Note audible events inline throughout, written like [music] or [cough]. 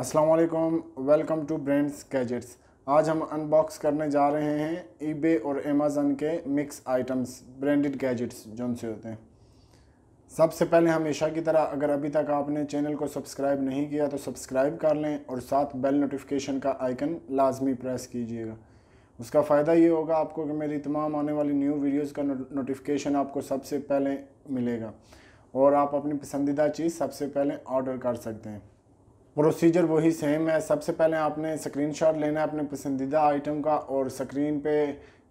अस्सलाम वालेकुम welcome to brands gadgets आज हम अनबॉक्स करने जा रहे हैं ईबे और अमेज़न के मिक्स आइटम्स ब्रांडेड गैजेट्स जो उनसे होते हैं सबसे पहले हमेशा की तरह अगर अभी तक आपने चैनल को सब्सक्राइब नहीं किया तो सब्सक्राइब कर लें और साथ बेल नोटिफिकेशन का आइकन लाजमी प्रेस कीजिएगा उसका फ़ायदा ये होगा आपको कि मेरी तमाम आने वाली न्यू वीडियोज़ का नोटिफिकेशन आपको सबसे पहले मिलेगा और आप अपनी पसंदीदा चीज़ सबसे पहले ऑर्डर कर सकते हैं प्रोसीजर वही सेम है सबसे पहले आपने स्क्रीनशॉट लेना है अपने पसंदीदा आइटम का और स्क्रीन पे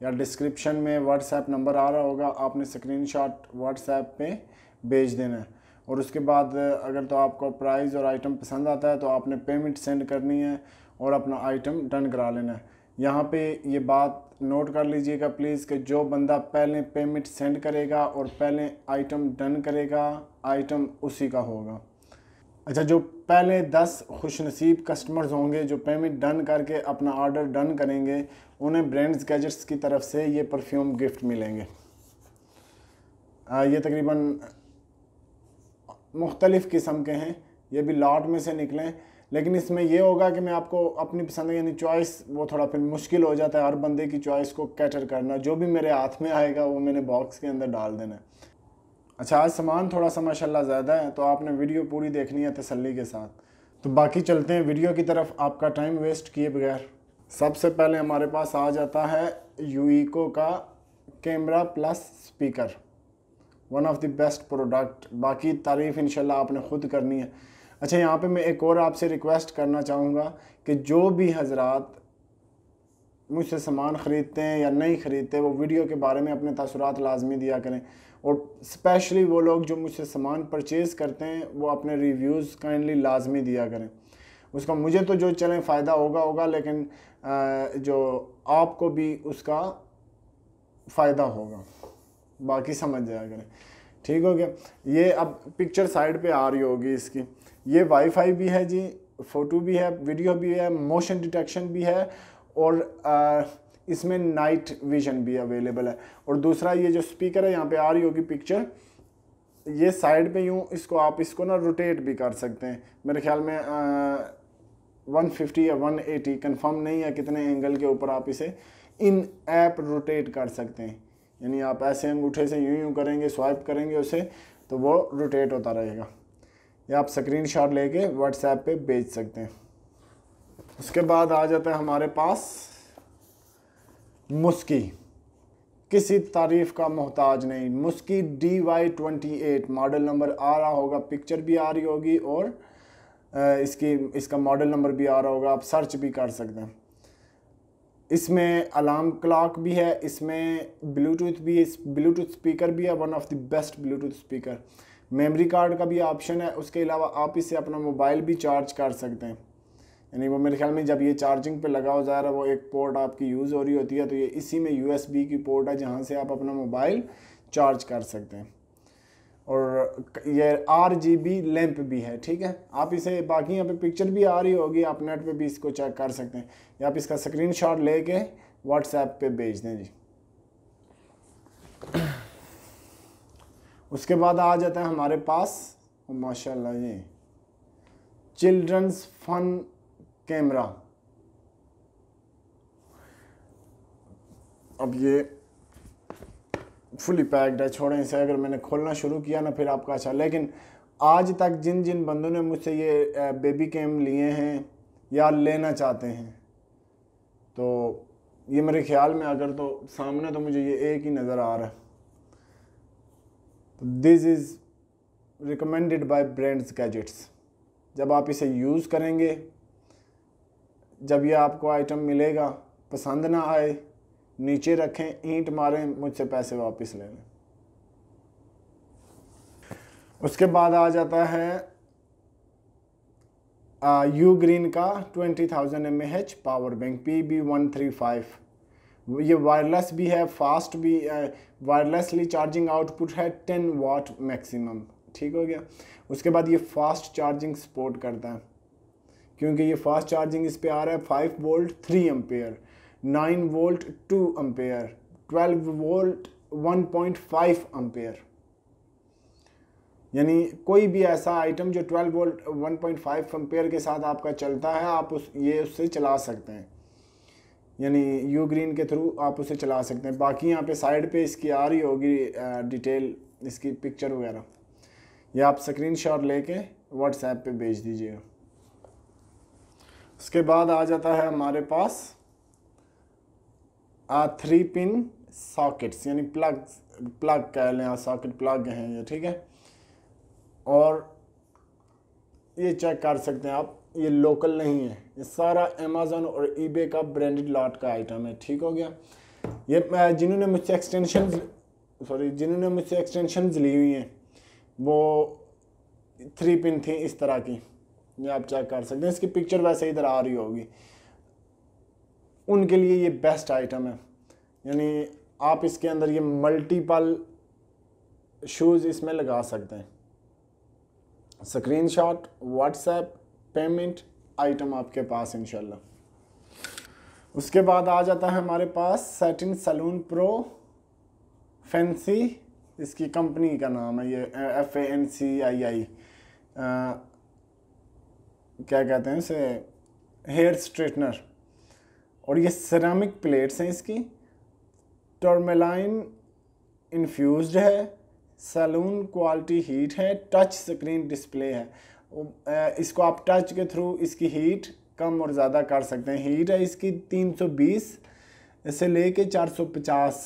या डिस्क्रिप्शन में व्हाट्सएप नंबर आ रहा होगा आपने स्क्रीनशॉट व्हाट्सएप पे भेज देना है और उसके बाद अगर तो आपको प्राइस और आइटम पसंद आता है तो आपने पेमेंट सेंड करनी है और अपना आइटम डन करा लेना है यहाँ पे ये बात नोट कर लीजिएगा प्लीज़ कि जो बंदा पहले पेमेंट सेंड करेगा और पहले आइटम डन करेगा आइटम उसी का होगा अच्छा जो पहले दस खुशनसीब कस्टमर्स होंगे जो पेमेंट डन करके अपना ऑर्डर डन करेंगे उन्हें ब्रांड्स गैजेट्स की तरफ से ये परफ्यूम गिफ्ट मिलेंगे आ, ये तकरीबन मुख्तलिफ़ किस्म के हैं ये भी लॉट में से निकलें लेकिन इसमें यह होगा कि मैं आपको अपनी पसंद यानी चॉइस वो थोड़ा फिर मुश्किल हो जाता है हर बंदे की चॉइस को कैटर करना जो भी मेरे हाथ में आएगा वो मैंने बॉक्स के अंदर डाल देना है अच्छा आज सामान थोड़ा सा माशाल्लाह ज़्यादा है तो आपने वीडियो पूरी देखनी है तसल्ली के साथ तो बाकी चलते हैं वीडियो की तरफ आपका टाइम वेस्ट किए बगैर सबसे पहले हमारे पास आ जाता है यूको का camera plus speaker one of the best product बाकी तारीफ़ इन आपने ख़ुद करनी है अच्छा यहाँ पे मैं एक और आपसे रिक्वेस्ट करना चाहूँगा कि जो भी हजरात मुझसे सामान ख़रीदते हैं या नहीं ख़रीदते वो वीडियो के बारे में अपने तसरात लाजमी दिया करें और स्पेशली वो लोग जो मुझसे सामान परचेज़ करते हैं वो अपने रिव्यूज़ काइंडली लाजमी दिया करें उसका मुझे तो जो चलें फ़ायदा होगा होगा लेकिन जो आपको भी उसका फ़ायदा होगा बाकी समझ जाया करें ठीक हो गया ये अब पिक्चर साइड पे आ रही होगी इसकी ये वाईफाई भी है जी फ़ोटो भी है वीडियो भी है मोशन डिटेक्शन भी है और इसमें नाइट विजन भी अवेलेबल है और दूसरा ये जो स्पीकर है यहाँ पे आ रही होगी पिक्चर ये साइड पे यूँ इसको आप इसको ना रोटेट भी कर सकते हैं मेरे ख्याल में वन फिफ्टी या वन एटी कन्फर्म नहीं है कितने एंगल के ऊपर आप इसे इन ऐप रोटेट कर सकते हैं यानी आप ऐसे अंगूठे से यूँ यूँ करेंगे स्वाइप करेंगे उसे तो वो रोटेट होता रहेगा या आप स्क्रीन शॉट लेके व्हाट्सएप पे भेज सकते हैं उसके बाद आ जाता है हमारे पास मुस्की किसी तारीफ का मोहताज नहीं मुस्की D Y twenty eight model number आ रहा होगा पिक्चर भी आ रही होगी और इसकी इसका मॉडल नंबर भी आ रहा होगा आप सर्च भी कर सकते हैं इसमें अलार्म क्लॉक भी है इसमें ब्लूटूथ भी इस ब्लूटूथ स्पीकर भी है one of the best bluetooth speaker memory card का भी ऑप्शन है उसके अलावा आप इसे अपना मोबाइल भी चार्ज कर सकते हैं यानी वो मेरे ख्याल में जब ये चार्जिंग पे लगा हो जा रहा है वो एक पोर्ट आपकी यूज़ हो रही होती है तो ये इसी में यू की पोर्ट है जहाँ से आप अपना मोबाइल चार्ज कर सकते हैं और ये आर जी बी लैम्प भी है ठीक है आप इसे बाकी यहाँ पे पिक्चर भी आ रही होगी आप नेट पे भी इसको चेक कर सकते हैं या आप इसका स्क्रीन शॉट ले कर व्हाट्सएप पर भेज दें जी उसके बाद आ जाता है हमारे पास माशाल्लाह जी चिल्ड्रंस फन कैमरा अब ये फुली पैक्ड है छोड़ें इसे अगर मैंने खोलना शुरू किया ना फिर आपका अच्छा लेकिन आज तक जिन जिन बंदों ने मुझसे ये बेबी कैम लिए हैं या लेना चाहते हैं तो ये मेरे ख्याल में अगर तो सामने तो मुझे ये एक ही नज़र आ रहा है तो this is recommended by brands gadgets जब आप इसे यूज़ करेंगे जब यह आपको आइटम मिलेगा पसंद ना आए नीचे रखें ईंट मारें मुझसे पैसे वापस ले लें उसके बाद आ जाता है आ, यू ग्रीन का 20,000 thousand power bank P B one three five ये वायरलेस भी है फास्ट भी वायरलेसली चार्जिंग आउटपुट है 10 वाट मैक्सिमम ठीक हो गया उसके बाद ये फास्ट चार्जिंग सपोर्ट करता है क्योंकि ये फास्ट चार्जिंग इस पर आ रहा है five volt three ampere nine volt two ampere twelve volt one point five ampere यानी कोई भी ऐसा आइटम जो 12 वोल्ट 1.5 एम्पेयर के साथ आपका चलता है आप उस ये उससे चला सकते हैं यानी यू ग्रीन के थ्रू आप उसे चला सकते हैं बाकी यहाँ पे साइड पे इसकी आ रही होगी डिटेल इसकी पिक्चर वगैरह या आप स्क्रीन शॉट लेके व्हाट्सएप पे भेज दीजिएगा उसके बाद आ जाता है हमारे पास आ थ्री पिन सॉकेट्स यानी प्लग प्लग कह लें सॉकेट प्लग हैं ये ठीक है और ये चेक कर सकते हैं आप ये लोकल नहीं है ये सारा अमेज़ोन और ईबे का ब्रांडेड लॉट का आइटम है ठीक हो गया ये जिन्होंने मुझसे एक्सटेंशन सॉरी जिन्होंने मुझसे एक्सटेंशन ली हुई हैं वो थ्री पिन थी इस तरह की ये आप चेक कर सकते हैं इसकी पिक्चर वैसे इधर आ रही होगी उनके लिए ये बेस्ट आइटम है यानी आप इसके अंदर ये मल्टीपल शूज़ इसमें लगा सकते हैं स्क्रीनशॉट व्हाट्सएप पेमेंट आइटम आपके पास इनशाला उसके बाद आ जाता है हमारे पास सेटिन सलून प्रो फैंसी इसकी कंपनी का नाम है ये एफ ए एन सी आई आई क्या कहते हैं उसे हेयर स्ट्रेटनर और ये सरामिक प्लेट्स हैं इसकी टर्मेलाइन इन्फ्यूज़ है सैलून क्वालिटी हीट है टच स्क्रीन डिस्प्ले है इसको आप टच के थ्रू इसकी हीट कम और ज़्यादा कर सकते हैं हीट है इसकी 320 से लेके 450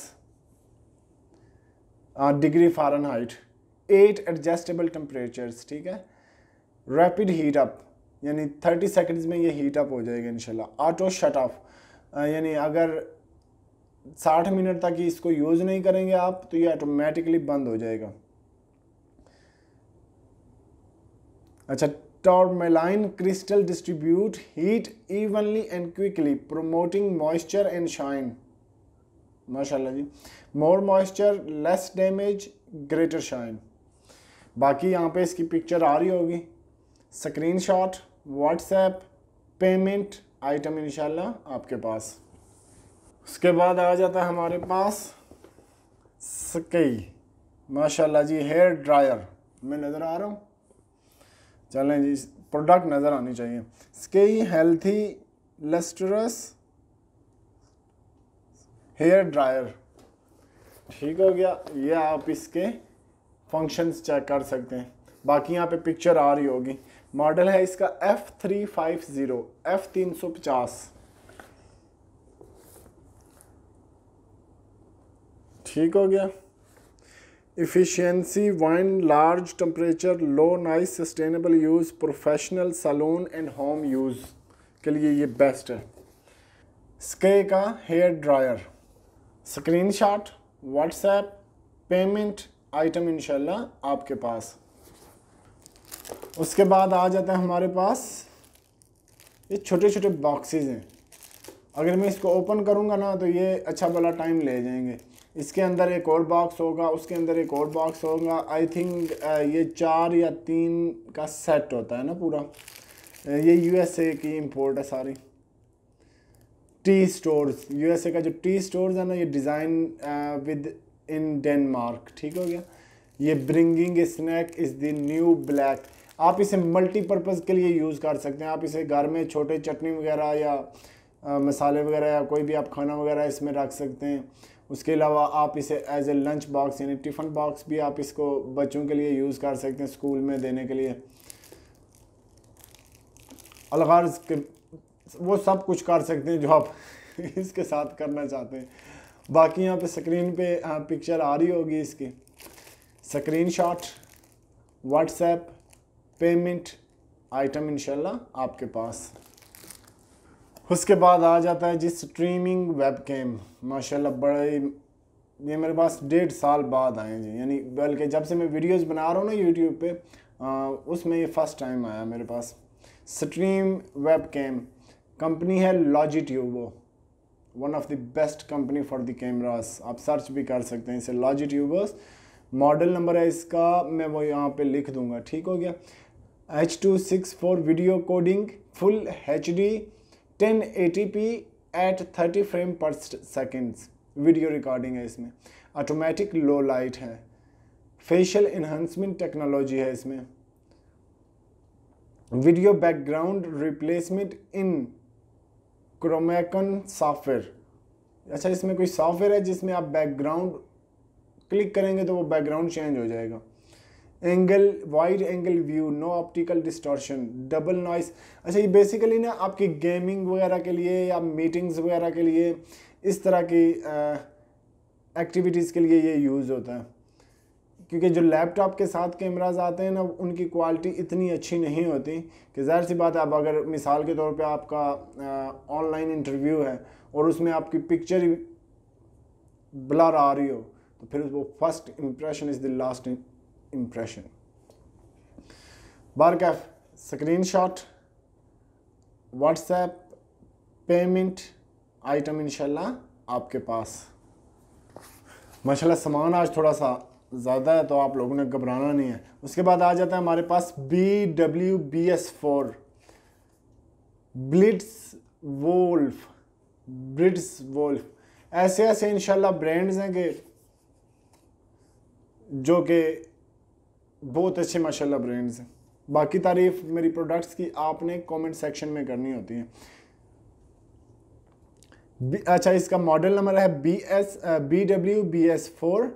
degree fahrenheit at adjustable temperatures ठीक है रैपिड हीट अप यानी थर्टी सेकेंड्स में ये हीट अप हो जाएगा इनशाला ऑटो शट ऑफ यानी अगर साठ मिनट तक इसको यूज़ नहीं करेंगे आप तो ये ऑटोमेटिकली बंद हो जाएगा अच्छा tourmaline crystal distribute heat evenly and quickly promoting moisture and shine माशाल्लाह जी more moisture less damage greater shine बाकी यहाँ पे इसकी पिक्चर आ रही होगी स्क्रीनशॉट व्हाट्सएप पेमेंट आइटम इनशाला आपके पास उसके बाद आ जाता है हमारे पास सकई माशाल्लाह जी हेयर ड्रायर मैं नज़र आ रहा हूँ चलें जी प्रोडक्ट नज़र आनी चाहिए स्कई हेल्थी लस्टरस हेयर ड्रायर ठीक हो गया ये आप इसके फंक्शंस चेक कर सकते हैं बाकी यहाँ पे पिक्चर आ रही होगी मॉडल है इसका F three five zero F तीन सौ पचास ठीक हो गया efficiency wine large temperature low nice sustainable use professional salon and home use के लिए ये बेस्ट है स्के का hair dryer screenshot WhatsApp payment item इंशाल्लाह आपके पास उसके बाद आ जाता है हमारे पास ये छोटे छोटे बॉक्सेज हैं अगर मैं इसको ओपन करूँगा ना तो ये अच्छा भला टाइम ले जाएंगे इसके अंदर एक और बॉक्स होगा उसके अंदर एक और बॉक्स होगा आई थिंक ये चार या तीन का सेट होता है ना पूरा ये यूएसए की इम्पोर्ट है सारी टी स्टोर्स यूएसए का जो टी स्टोर्स है ना ये डिज़ाइन विद इन डेनमार्क ठीक हो गया ये bringing snack is the new black आप इसे मल्टीपर्पज़ के लिए यूज़ कर सकते हैं आप इसे घर में छोटे चटनी वगैरह या आ, मसाले वगैरह या कोई भी आप खाना वगैरह इसमें रख सकते हैं उसके अलावा आप इसे एज ए लंच बॉक्स यानी टिफ़न बॉक्स भी आप इसको बच्चों के लिए यूज़ कर सकते हैं स्कूल में देने के लिए अलगार्ज के वो सब कुछ कर सकते हैं जो आप [laughs] इसके साथ करना चाहते हैं बाकी यहाँ पे स्क्रीन पे पिक्चर आ रही होगी इसकी screen shot WhatsApp payment item इनशाला आपके पास उसके बाद आ जाता है जी स्ट्रीमिंग वेब कैम माशाल्लाह बड़े ये मेरे पास डेढ़ साल बाद आए जी यानी बल्कि जब से मैं वीडियोस बना रहा हूँ ना यूट्यूब पे उसमें ये फ़र्स्ट टाइम आया मेरे पास स्ट्रीम वेब कैम कंपनी है वो one of the best company for the cameras आप सर्च भी कर सकते हैं इसे लॉजिट्यूबोस मॉडल नंबर है इसका मैं वो यहाँ पे लिख दूंगा ठीक हो गया H two six four video coding full H D ten eighty P at thirty frame per seconds video recording है इसमें ऑटोमेटिक लो लाइट है फेशियल इन्हांसमेंट टेक्नोलॉजी है इसमें video background replacement in ChromaCam software अच्छा इसमें कोई software है जिसमें आप बैकग्राउंड क्लिक करेंगे तो वो बैकग्राउंड चेंज हो जाएगा angle wide angle view no optical distortion double noise अच्छा ये बेसिकली ना आपकी गेमिंग वगैरह के लिए या मीटिंग्स वगैरह के लिए इस तरह की एक्टिविटीज़ के लिए ये यूज़ होता है क्योंकि जो लैपटॉप के साथ कैमराज आते हैं ना उनकी क्वालिटी इतनी अच्छी नहीं होती कि ज़ाहिर सी बात है आप अगर मिसाल के तौर पे आपका ऑनलाइन इंटरव्यू है और उसमें आपकी पिक्चर ब्लर आ रही हो तो फिर वो first impression is the last impression. बार screen shot WhatsApp payment item इंशाल्लाह आपके पास माशाल्लाह सामान आज थोड़ा सा ज़्यादा है तो आप लोगों ने घबराना नहीं है उसके बाद आ जाता है हमारे पास B W B S four BlitzWolf BlitzWolf ऐसे ऐसे इनशाला ब्रांड्स हैं कि जो कि बहुत अच्छे माशाल्लाह ब्रांड्स हैं बाकी तारीफ मेरी प्रोडक्ट्स की आपने कमेंट सेक्शन में करनी होती है अच्छा इसका मॉडल नंबर है B S B W B S four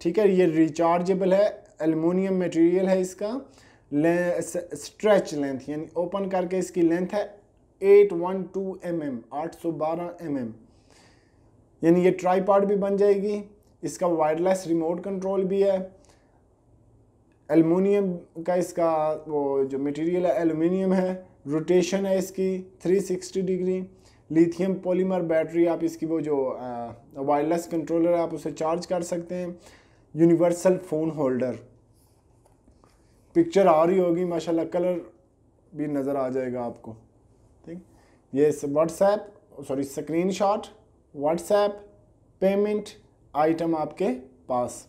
ठीक है ये रिचार्जेबल है एलमोनियम मटेरियल है इसका ले, स्ट्रेच लेंथ यानी ओपन करके इसकी लेंथ है eight one two M M आठ सौ बारह एम एम यानी ये ट्राईपॉड भी बन जाएगी इसका वायरलेस रिमोट कंट्रोल भी है एलमिनियम का इसका वो जो मटेरियल है एलुमिनियम है रोटेशन है इसकी 360 डिग्री लिथियम पॉलीमर बैटरी आप इसकी वो जो वायरलेस कंट्रोलर है आप उसे चार्ज कर सकते हैं यूनिवर्सल फ़ोन होल्डर पिक्चर आ रही होगी माशाल्लाह कलर भी नज़र आ जाएगा आपको ठीक ये WhatsApp sorry screen shot WhatsApp payment item आपके पास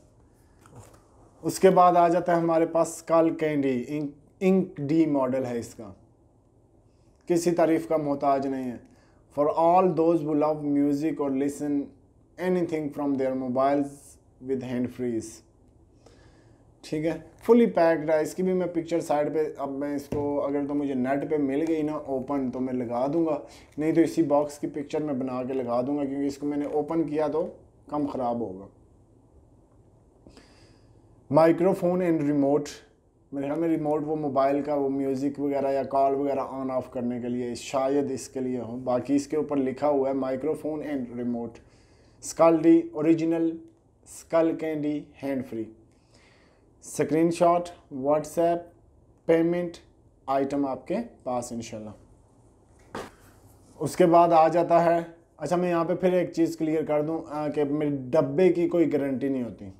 उसके बाद आ जाता है हमारे पास Skullcandy ink Inkd model है इसका किसी तारीफ का मोहताज नहीं है for all those who love music और listen anything from their mobiles with hand freeze ठीक है फुली पैक्ड है इसकी भी मैं पिक्चर साइड पे अब मैं इसको अगर तो मुझे नेट पे मिल गई ना ओपन तो मैं लगा दूंगा नहीं तो इसी बॉक्स की पिक्चर मैं बना के लगा दूंगा क्योंकि इसको मैंने ओपन किया तो कम ख़राब होगा माइक्रोफोन एंड रिमोट मेरे ख्याल में रिमोट वो मोबाइल का वो म्यूज़िक वगैरह या कॉल वगैरह ऑन ऑफ करने के लिए शायद इसके लिए हो बाकी इसके ऊपर लिखा हुआ है microphone and remote skull D original Skullcandy hand free screen shot WhatsApp payment item आपके पास इनशाला उसके बाद आ जाता है अच्छा मैं यहाँ पे फिर एक चीज़ क्लियर कर दूँ कि मेरे डब्बे की कोई गारंटी नहीं होती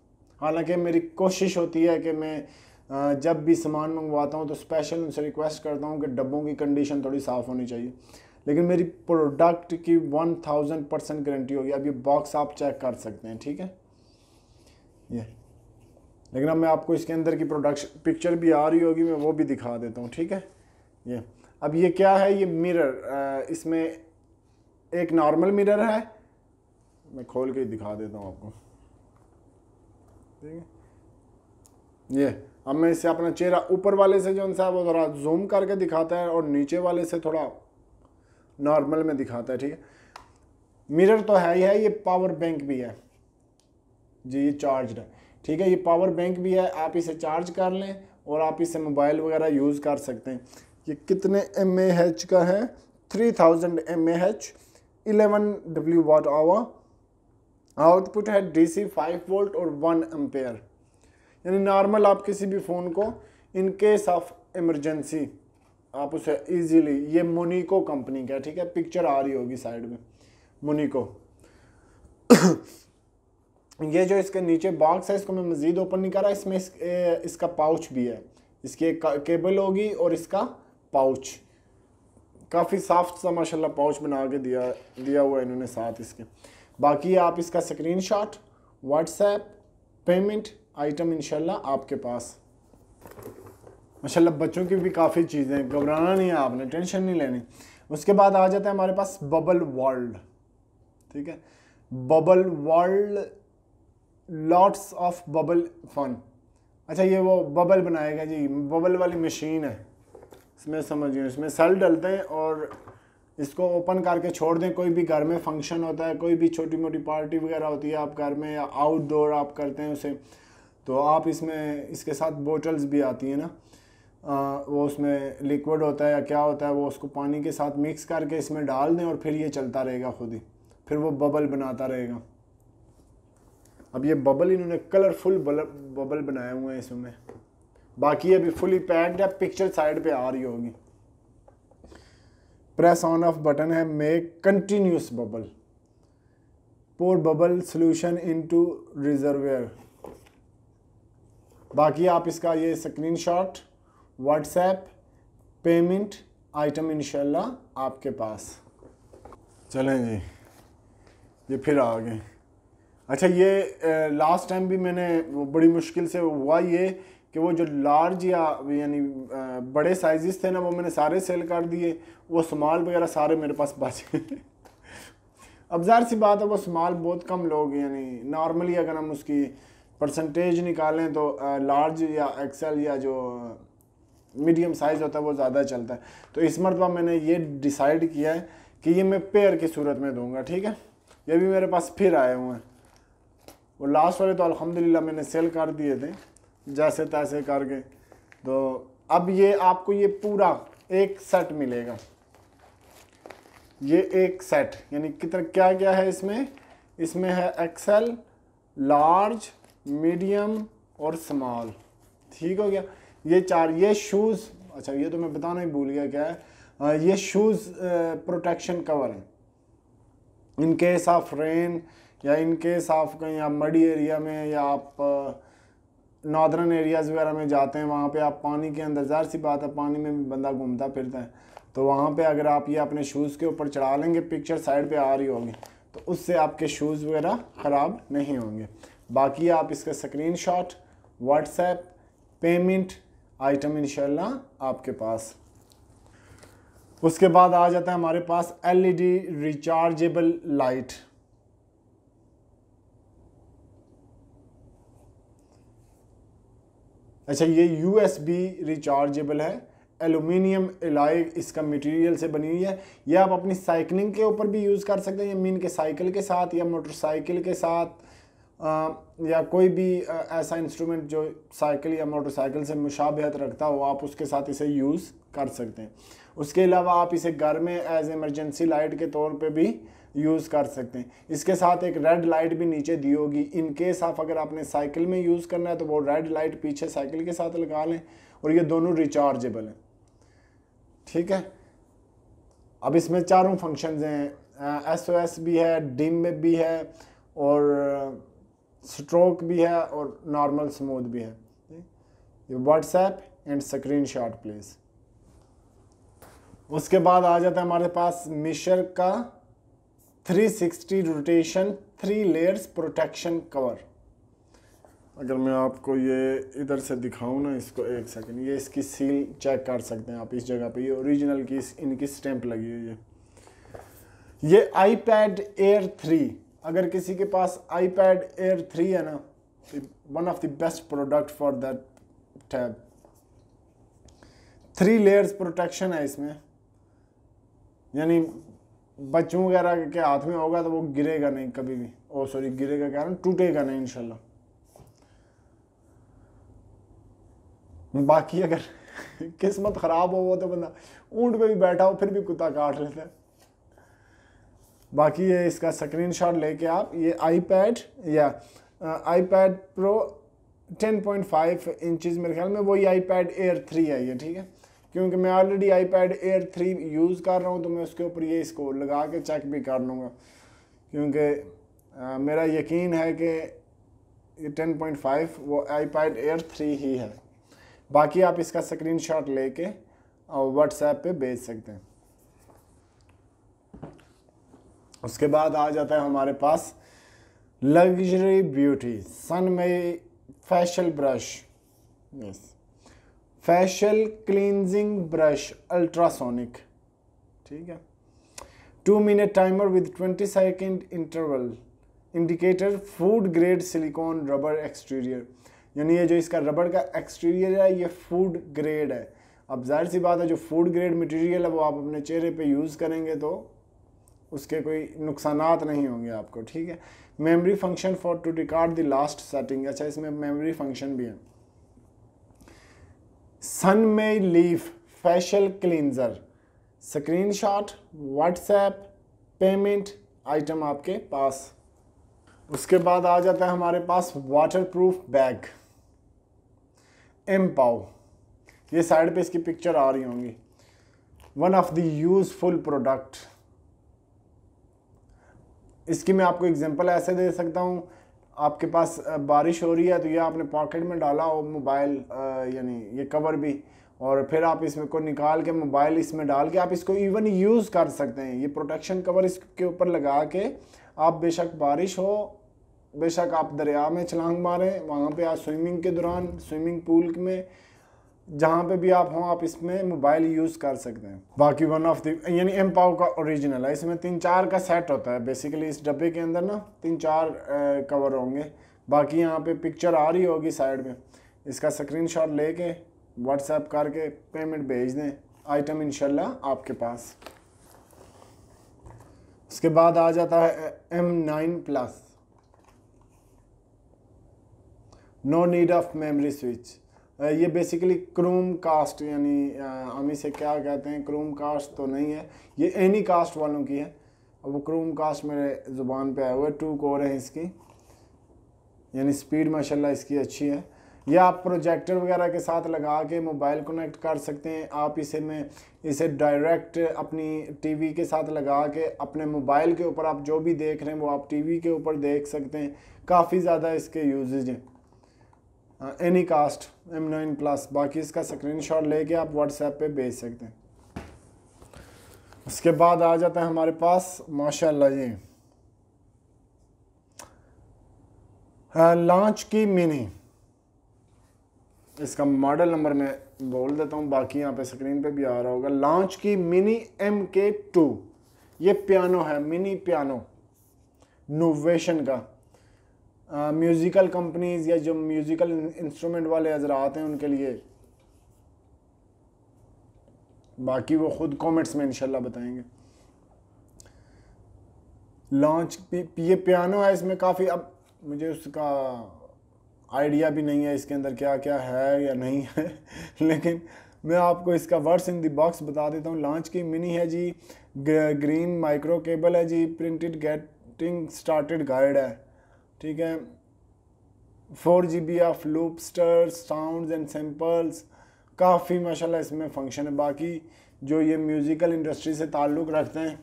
हालांकि मेरी कोशिश होती है कि मैं जब भी सामान मंगवाता हूँ तो स्पेशल उनसे रिक्वेस्ट करता हूँ कि डब्बों की कंडीशन थोड़ी साफ़ होनी चाहिए लेकिन मेरी प्रोडक्ट की वन थाउजेंड परसेंट गारंटी होगी अब ये बॉक्स आप चेक कर सकते हैं ठीक है ये लेकिन अब मैं आपको इसके अंदर की प्रोडक्श पिक्चर भी आ रही होगी मैं वो भी दिखा देता हूँ ठीक है ये अब ये क्या है ये मिरर इसमें एक नॉर्मल मिरर है मैं खोल के दिखा देता हूँ आपको ये अब मैं इससे अपना चेहरा ऊपर वाले से जो है वो थोड़ा जूम करके दिखाता है और नीचे वाले से थोड़ा नॉर्मल में दिखाता है ठीक है मिरर तो है ही है ये पावर बैंक भी है जी ये चार्ज है ठीक है ये पावर बैंक भी है आप इसे चार्ज कर लें और आप इसे मोबाइल वगैरह यूज़ कर सकते हैं ये कितने एम का है three thousand M A H eleven W watt आवा आउटपुट है डीसी 5 वोल्ट और 1 एम्पेयर यानी नॉर्मल आप किसी भी फ़ोन को इन केस ऑफ इमरजेंसी आप उसे इजीली ये मोनिको कंपनी का ठीक है पिक्चर आ रही होगी साइड में मोनिको [coughs] ये जो इसके नीचे बॉक्स है इसको मैं मज़ीद ओपन नहीं कर रहा इसमें इस, ए, इसका पाउच भी है इसकी एक केबल होगी और इसका पाउच काफ़ी साफ्ट सा माशाल्लाह पाउच बना के दिया दिया हुआ इन्होंने साथ इसके बाकी आप इसका screen shot WhatsApp payment item इनशाला आपके पास माशा बच्चों की भी काफ़ी चीज़ें घबराना नहीं है आपने टेंशन नहीं लेनी उसके बाद आ जाता है हमारे पास बबल वर्ल्ड ठीक है bubble world lots of bubble fun अच्छा ये वो बबल बनाएगा जी बबल वाली मशीन है इसमें समझिए इसमें सेल डलते हैं और इसको ओपन करके छोड़ दें कोई भी घर में फंक्शन होता है कोई भी छोटी मोटी पार्टी वगैरह होती है आप घर में या आउटडोर आप करते हैं उसे तो आप इसमें इसके साथ बोटल्स भी आती हैं ना आ, वो उसमें लिक्विड होता है या क्या होता है वो उसको पानी के साथ मिक्स करके इसमें डाल दें और फिर ये चलता रहेगा खुद ही फिर वो बबल बनाता रहेगा अब ये बबल इन्होंने कलरफुल बबल बनाए हुए हैं इसमें बाकी अभी फुली पैक्ड है पिक्चर साइड पे आ रही होगी प्रेस ऑन ऑफ बटन है make continuous bubble pour bubble solution into reservoir बाकी आप इसका ये स्क्रीनशॉट व्हाट्सएप पेमेंट आइटम इनशाला आपके पास चलें जी ये फिर आ गए अच्छा ये लास्ट eh, टाइम भी मैंने वो बड़ी मुश्किल से हुआ ये कि वो जो लार्ज या यानी बड़े साइजेस थे ना वो मैंने सारे सेल कर दिए वो स्मॉल वगैरह सारे मेरे पास बचे अब जाहिर सी बात है वो स्मॉल बहुत कम लोग यानी नॉर्मली अगर हम उसकी परसेंटेज निकालें तो लार्ज या एक्सेल या जो मीडियम साइज़ होता है वो ज़्यादा चलता है तो इस मरतबा मैंने ये डिसाइड किया है कि ये मैं पेयर की सूरत में दूंगा ठीक है ये भी मेरे पास फिर आए हुए हैं वो लास्ट वाले तो अलहमदिल्ला मैंने सेल कर दिए थे जैसे तैसे करके तो अब ये आपको ये पूरा एक सेट मिलेगा ये एक सेट यानी कितना क्या क्या है इसमें इसमें है एक्सेल लार्ज मीडियम और स्मॉल ठीक हो गया ये चार ये शूज़ अच्छा ये तो मैं बताना ही भूल गया क्या है ये शूज़ प्रोटेक्शन कवर है इन केस ऑफ रेन या इन केस ऑफ कहीं आप मडी एरिया में या आप नॉर्दर्न एरियाज़ वगैरह में जाते हैं वहाँ पे आप पानी के अंदर जहर सी बात है पानी में भी बंदा घूमता फिरता है तो वहाँ पे अगर आप ये अपने शूज़ के ऊपर चढ़ा लेंगे पिक्चर साइड पे आ रही होगी तो उससे आपके शूज़ वगैरह ख़राब नहीं होंगे बाकी आप इसका screen shot WhatsApp payment item इन आपके पास उसके बाद आ जाता है हमारे पास एल रिचार्जेबल लाइट अच्छा ये यू रिचार्जेबल है एलुमिनियम एलाय इसका मटेरियल से बनी हुई है यह आप अपनी साइकिलिंग के ऊपर भी यूज़ कर सकते हैं मीन के साइकिल के साथ या मोटरसाइकिल के साथ आ, या कोई भी आ, ऐसा इंस्ट्रूमेंट जो साइकिल या मोटरसाइकिल से मुशाबहत रखता हो आप उसके साथ इसे यूज़ कर सकते हैं उसके अलावा आप इसे घर में एज एमरजेंसी लाइट के तौर पर भी यूज़ कर सकते हैं इसके साथ एक रेड लाइट भी नीचे दी होगी इन केस आप अगर आपने साइकिल में यूज़ करना है तो वो रेड लाइट पीछे साइकिल के साथ लगा लें और ये दोनों रिचार्जेबल हैं ठीक है अब इसमें चारों फंक्शन हैं एस ओ एस भी है डिम भी है और स्ट्रोक भी है और नॉर्मल स्मूथ भी है ये WhatsApp and screenshot please उसके बाद आ जाता है हमारे पास मिशर का 360 rotation three layers protection cover अगर मैं आपको ये इधर से दिखाऊं ना इसको एक सेकंड ये इसकी सील चेक कर सकते हैं आप इस जगह पे ये ओरिजिनल की इनकी स्टैंप लगी हुई है ये आईपैड एयर थ्री अगर किसी के पास आईपैड एयर थ्री है ना one of the best product for that tab three layers protection है इसमें यानी बच्चों वगैरह के हाथ में होगा तो वो गिरेगा नहीं कभी भी ओ सॉरी गिरेगा कारण टूटेगा नहीं इनशाला बाकी अगर [laughs] किस्मत ख़राब हो वो तो बंदा ऊंट पे भी बैठा हो फिर भी कुत्ता काट लेता है बाकी ये इसका स्क्रीन शॉट लेके आप ये आईपैड या iPad pro 10.5 point five inches मेरे ख्याल में वही आईपैड एयर थ्री है ये ठीक है क्योंकि मैं already iPad air three use कर रहा हूँ तो मैं उसके ऊपर ये इसको लगा के चेक भी कर लूँगा क्योंकि मेरा यकीन है कि ये टेन पॉइंट फाइव वो आईपैड एयर थ्री ही है बाकी आप इसका स्क्रीन शॉट ले और व्हाट्सएप पर भेज सकते हैं उसके बाद आ जाता है हमारे पास luxury beauty Sunmay facial brush yes facial cleansing brush ultrasonic ठीक है two minute timer with twenty second interval indicator food grade silicone rubber exterior यानी ये जो इसका रबर का एक्सटीरियर है ये फूड ग्रेड है अब जाहिर सी बात है जो फूड ग्रेड मटेरियल है वो आप अपने चेहरे पे यूज़ करेंगे तो उसके कोई नुकसान नहीं होंगे आपको ठीक है memory function for to record the last setting अच्छा इसमें मेमोरी फंक्शन भी है Sunmay leaf facial cleanser screenshot WhatsApp payment item आपके पास उसके बाद आ जाता है हमारे पास वाटरप्रूफ बैग एम पाओ ये साइड पे इसकी पिक्चर आ रही होंगी one of the useful product इसकी मैं आपको एग्जांपल ऐसे दे सकता हूँ आपके पास बारिश हो रही है तो ये आपने पॉकेट में डाला हो मोबाइल यानी ये कवर भी और फिर आप इसमें को निकाल के मोबाइल इसमें डाल के आप इसको इवन यूज़ कर सकते हैं ये प्रोटेक्शन कवर इसके ऊपर लगा के आप बेशक बारिश हो बेशक आप दरिया में छलांग मारें वहाँ पे आप स्विमिंग के दौरान स्विमिंग पूल में जहाँ पे भी आप हों आप इसमें मोबाइल यूज़ कर सकते हैं बाकी वन ऑफ द यानी एम पाओ का ओरिजिनल है इसमें तीन चार का सेट होता है बेसिकली इस डब्बे के अंदर ना तीन चार ए, कवर होंगे बाकी यहाँ पे पिक्चर आ रही होगी साइड में इसका स्क्रीन शॉट ले व्हाट्सएप करके पेमेंट भेज दें आइटम इनशाला आपके पास उसके बाद आ जाता है M nine plus no need of memory switch ये बेसिकली क्रोम कास्ट यानी हम इसे क्या कहते हैं क्रोम कास्ट तो नहीं है ये एनी कास्ट वालों की है अब वो क्रोम कास्ट मेरे ज़ुबान पे आया हुआ है टू कोर है इसकी यानी स्पीड माशाल्लाह इसकी अच्छी है ये आप प्रोजेक्टर वगैरह के साथ लगा के मोबाइल कनेक्ट कर सकते हैं आप इसे में इसे डायरेक्ट अपनी टीवी के साथ लगा के अपने मोबाइल के ऊपर आप जो भी देख रहे हैं वो आप टीवी के ऊपर देख सकते हैं काफ़ी ज़्यादा इसके यूजेज हैं anycast M nine plus बाकी इसका स्क्रीनशॉट लेके आप व्हाट्सएप पे भेज सकते हैं उसके बाद आ जाता है हमारे पास माशाल्लाह ये लॉन्च हाँ, की मिनी इसका मॉडल नंबर मैं बोल देता हूँ बाकी यहाँ पे स्क्रीन पे भी आ रहा होगा लॉन्च की मिनी एम के टू ये पियानो है मिनी पियानो नोवेशन का म्यूज़िकल कंपनीज या जो म्यूज़िकल इंस्ट्रूमेंट वाले हजरात हैं उनके लिए बाकी वो ख़ुद कॉमेंट्स में इंशाल्लाह बताएंगे लॉन्च ये पियानो है इसमें काफ़ी अब मुझे उसका आइडिया भी नहीं है इसके अंदर क्या क्या है या नहीं है [laughs] लेकिन मैं आपको इसका वर्ड्स इन दी बॉक्स बता देता हूँ लॉन्च की मिनी है जी ग्रीन माइक्रो केबल है जी प्रिंटेड गेटिंग स्टार्टेड गाइड है ठीक है four G B of loopster sound and samples काफ़ी माशाल्लाह इसमें फंक्शन है बाकी जो ये म्यूज़िकल इंडस्ट्री से ताल्लुक़ रखते हैं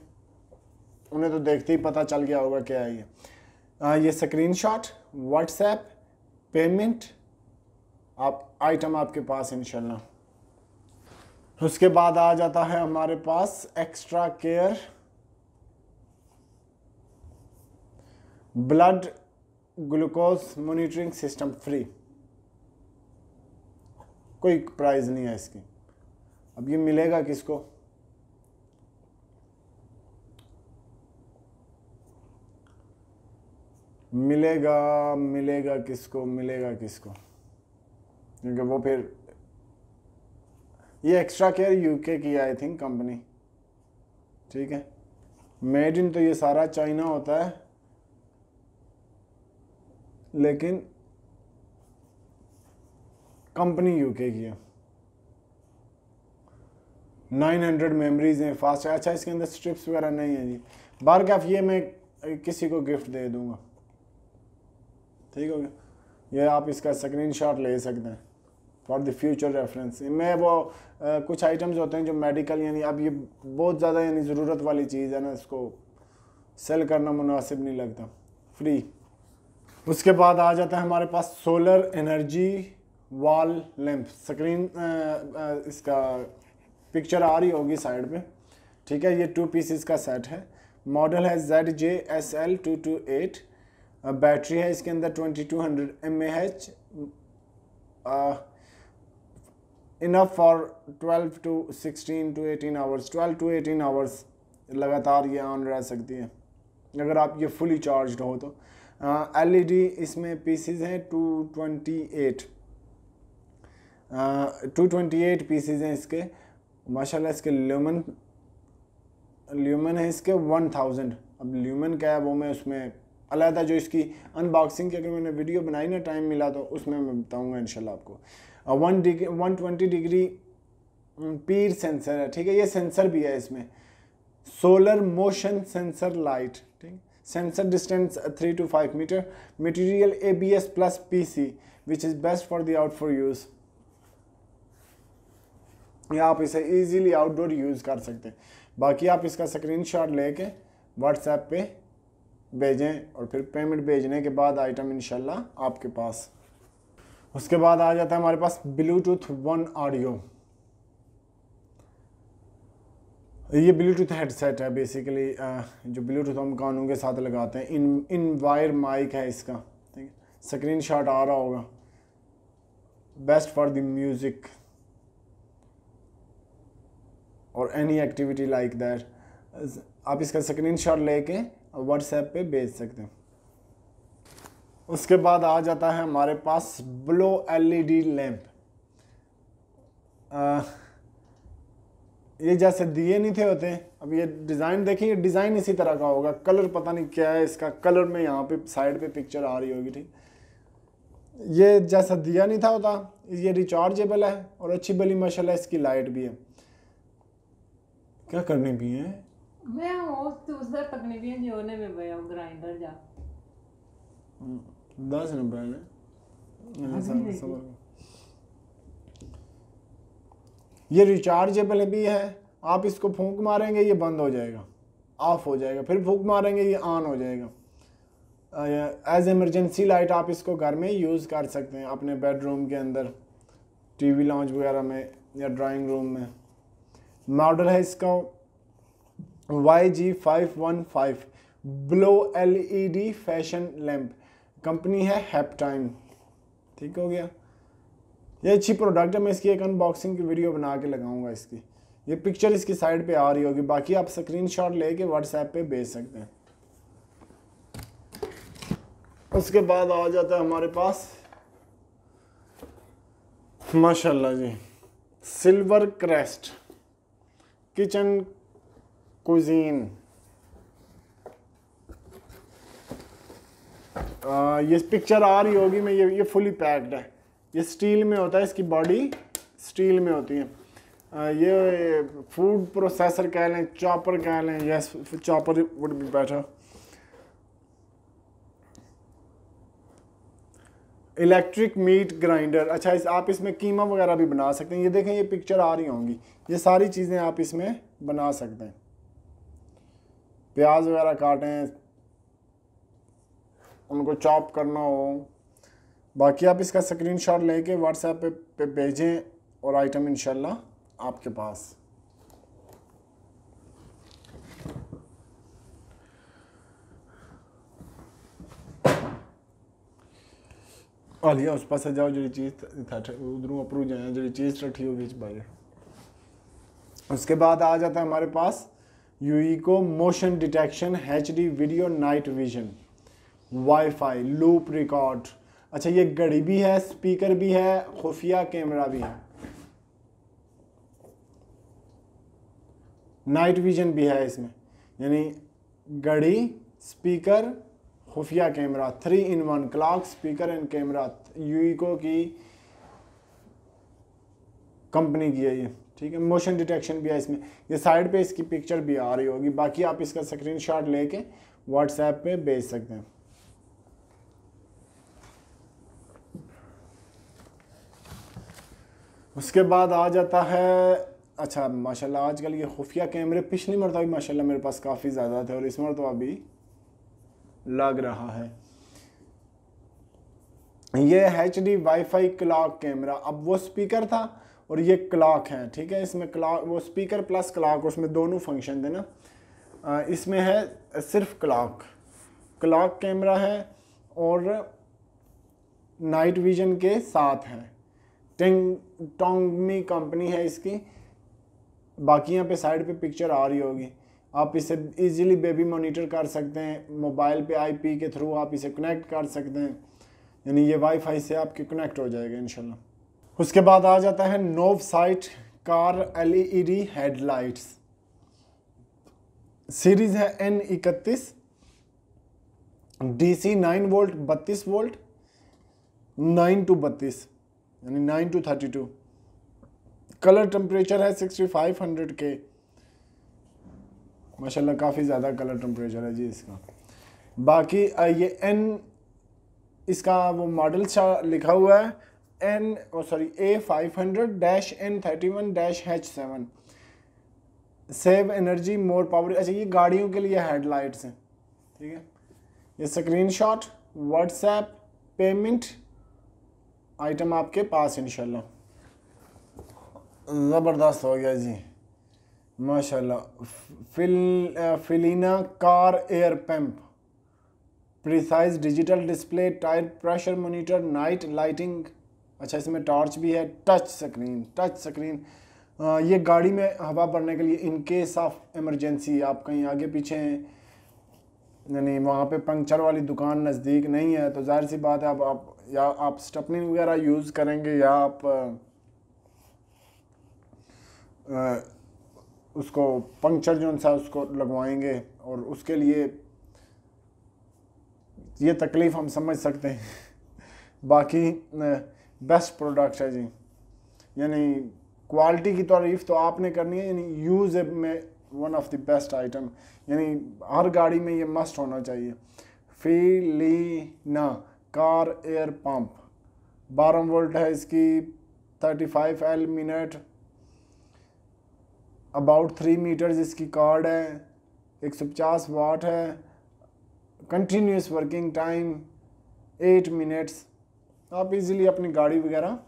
उन्हें तो देखते ही पता चल गया होगा क्या है ये आ, हाँ, ये स्क्रीन शॉट व्हाट्सएप पेमेंट आप आइटम आपके पास इनशाला उसके बाद आ जाता है हमारे पास extra care blood glucose monitoring system free कोई प्राइस नहीं है इसकी अब ये मिलेगा किसको मिलेगा मिलेगा किसको मिलेगा किसको क्योंकि वो फिर ये एक्स्ट्रा केयर यूके की आई थिंक कंपनी ठीक है मेड इन तो ये सारा चाइना होता है लेकिन कंपनी यूके की है 900 मेमोरीज हैं फास्ट अच्छा इसके अंदर स्ट्रिप्स वगैरह नहीं है जी बार कैफ ये मैं किसी को गिफ्ट दे दूंगा ठीक हो गया ये आप इसका स्क्रीनशॉट ले सकते हैं फॉर द फ्यूचर रेफरेंस मैं वो आ, कुछ आइटम्स होते हैं जो मेडिकल यानी अब ये बहुत ज़्यादा यानी ज़रूरत वाली चीज़ है ना इसको सेल करना मुनासिब नहीं लगता फ्री उसके बाद आ जाता है हमारे पास solar energy wall lamp screen इसका पिक्चर आ रही होगी साइड पे ठीक है ये टू पीसीस का सेट है मॉडल है Z J S L two two eight battery है इसके अंदर twenty two hundred M H enough for twelve to sixteen to eighteen hours twelve to eighteen hours लगातार ये ऑन रह सकती है अगर आप ये फुली चार्ज हो तो एलईडी हाँ, e इसमें पीसीज हैं two twenty eight two twenty eight pieces हैं इसके माशाल्लाह इसके ल्यूमन ल्यूमन है इसके वन थाउजेंड अब ल्यूमन क्या है वो मैं उसमें अलहदा जो इसकी अनबॉक्सिंग की अगर मैंने वीडियो बनाई ना टाइम मिला तो उसमें मैं बताऊँगा इनशाला आपको one degree one twenty degree PIR sensor है ठीक है ये सेंसर भी है इसमें solar motion sensor light sensor distance 3 uh, to 5 meter material ABS plus PC which is best for the outdoor use या आप इसे इजीली आउटडोर यूज़ कर सकते हैं बाकी आप इसका स्क्रीनशॉट लेके व्हाट्सएप पे भेजें और फिर पेमेंट भेजने के बाद आइटम इनशाला आपके पास उसके बाद आ जाता है हमारे पास ब्लूटूथ वन ऑडियो ये ब्लूटूथ हेडसेट है बेसिकली uh, जो ब्लूटूथ हम कानों के साथ लगाते हैं इन इन वायर माइक है इसका ठीक है स्क्रीन शॉट आ रहा होगा बेस्ट फॉर द म्यूज़िक और एनी एक्टिविटी लाइक दैट आप इसका स्क्रीन शॉट लेके व्हाट्सएप पे भेज सकते हैं उसके बाद आ जाता है हमारे पास ब्लो एलईडी लैम्प ये जैसे दिए नहीं थे होते अब ये डिज़ाइन देखें ये डिज़ाइन इसी तरह का होगा कलर पता नहीं क्या है इसका कलर में यहाँ पे साइड पे पिक्चर आ रही होगी ठीक ये जैसा दिया नहीं था होता ये रिचार्जेबल है और अच्छी बली मशाला इसकी लाइट भी है क्या करने भी है मैं उस तो उस तक नहीं भी है जोने हम्म, में गया ग्राइंडर जा 10 नंबर है ना सब ये रिचार्जेबल भी है आप इसको फूंक मारेंगे ये बंद हो जाएगा ऑफ हो जाएगा फिर फूंक मारेंगे ये ऑन हो जाएगा एज एमरजेंसी लाइट आप इसको घर में यूज़ कर सकते हैं अपने बेडरूम के अंदर टीवी लॉन्च वगैरह में या ड्राइंग रूम में मॉडल है इसका Y G five one five ब्लो L E D fashion lamp company है हैप टाइम ठीक हो गया ये अच्छी प्रोडक्ट है मैं इसकी एक अनबॉक्सिंग की वीडियो बना के लगाऊंगा इसकी ये पिक्चर इसकी साइड पे आ रही होगी बाकी आप स्क्रीनशॉट लेके व्हाट्सएप पे भेज सकते हैं उसके बाद आ जाता है हमारे पास माशाल्लाह जी सिल्वर क्रेस्ट किचन कुजीन ये पिक्चर आ रही होगी मैं ये ये फुली पैक्ड है ये स्टील में होता है इसकी बॉडी स्टील में होती है ये फूड प्रोसेसर कह लें चॉपर कह लें yes chopper would be better electric meat grinder अच्छा इस आप इसमें कीमा वगैरह भी बना सकते हैं ये देखें ये पिक्चर आ रही होंगी ये सारी चीज़ें आप इसमें बना सकते हैं प्याज वगैरह काटें उनको चॉप करना हो बाकी आप इसका स्क्रीन ले लेके व्हाट्सएप पे, भेजें और आइटम इनशाला आपके पास ਆਲੀਆ उस पास जाओ ਜਿਹੜੀ चीज़ ਥੱਟ अपरू जाए ਜਾਏ चीज़ ਚੀਜ਼ होगी ਹੋ उसके बाद आ जाता है हमारे पास यूको को motion detection H D video night vision WiFi loop record अच्छा ये घड़ी भी है स्पीकर भी है खुफिया कैमरा भी है नाइट विजन भी है इसमें यानी घड़ी स्पीकर खुफिया camera three in one clock speaker and camera यूको की कंपनी की है ये ठीक है मोशन डिटेक्शन भी है इसमें ये साइड पे इसकी पिक्चर भी आ रही होगी बाकी आप इसका स्क्रीनशॉट लेके व्हाट्सएप पे भेज सकते हैं उसके बाद आ जाता है अच्छा माशाल्लाह आजकल ये खुफिया कैमरे पिछली मरतबा भी माशाल्लाह मेरे पास काफ़ी ज़्यादा थे और इस मरतबा भी लग रहा है ये H D fi clock camera अब वो स्पीकर था और ये क्लाक है ठीक है इसमें क्लाक वो स्पीकर प्लस क्लाक उसमें दोनों फंक्शन थे ना इसमें है सिर्फ क्लाक क्लाक कैमरा है और नाइट विजन के साथ है टेंग टोंगमी कंपनी है इसकी बाकी यहाँ पे साइड पे पिक्चर आ रही होगी आप इसे इजीली बेबी मॉनिटर कर सकते हैं मोबाइल पे आईपी के थ्रू आप इसे कनेक्ट कर सकते हैं यानी ये वाईफाई से आपके कनेक्ट हो जाएगा इन उसके बाद आ जाता है Novsight car LED headlights series है एन इकतीस डी सी नाइन वोल्ट बत्तीस वोल्ट नाइन टू बत्तीस यानी nine to thirty two colour temperature है सिक्सटी फाइव हंड्रेड के माशाल्लाह काफ़ी ज़्यादा कलर टेम्परेचर है जी इसका बाकी ये एन इसका वो मॉडल लिखा हुआ है N O sorry A five hundred dash N thirty one dash H seven save energy more power अच्छा ये गाड़ियों के लिए हेडलाइट्स हैं ठीक है ये screen shot WhatsApp payment item आपके पास इनशाला ज़बरदस्त हो गया जी माशाल्लाह फिल फिलीना car air pump precise digital display tyre pressure monitor night lighting अच्छा इसमें टॉर्च भी है टच स्क्रीन टच स्क्रीन ये गाड़ी में हवा भरने के लिए इन केस ऑफ इमरजेंसी आप कहीं आगे पीछे हैं यानी वहाँ पे पंक्चर वाली दुकान नज़दीक नहीं है तो जाहिर सी बात है आप आप या आप स्टपनिंग वगैरह यूज़ करेंगे या आप आ, उसको पंक्चर जो सा उसको लगवाएंगे और उसके लिए ये तकलीफ़ हम समझ सकते हैं [laughs] बाकी बेस्ट प्रोडक्ट है जी यानी क्वालिटी की तारीफ़ तो आपने करनी है यानी यूज़ में one of the best item यानी हर गाड़ी में ये मस्ट होना चाहिए फीलिना कार एयर पंप बारह वोल्ट है इसकी thirty five L minute about three metres इसकी कार्ड है एक सौ पचास वाट है continuous working time eight minutes आप इजीली अपनी गाड़ी वगैरह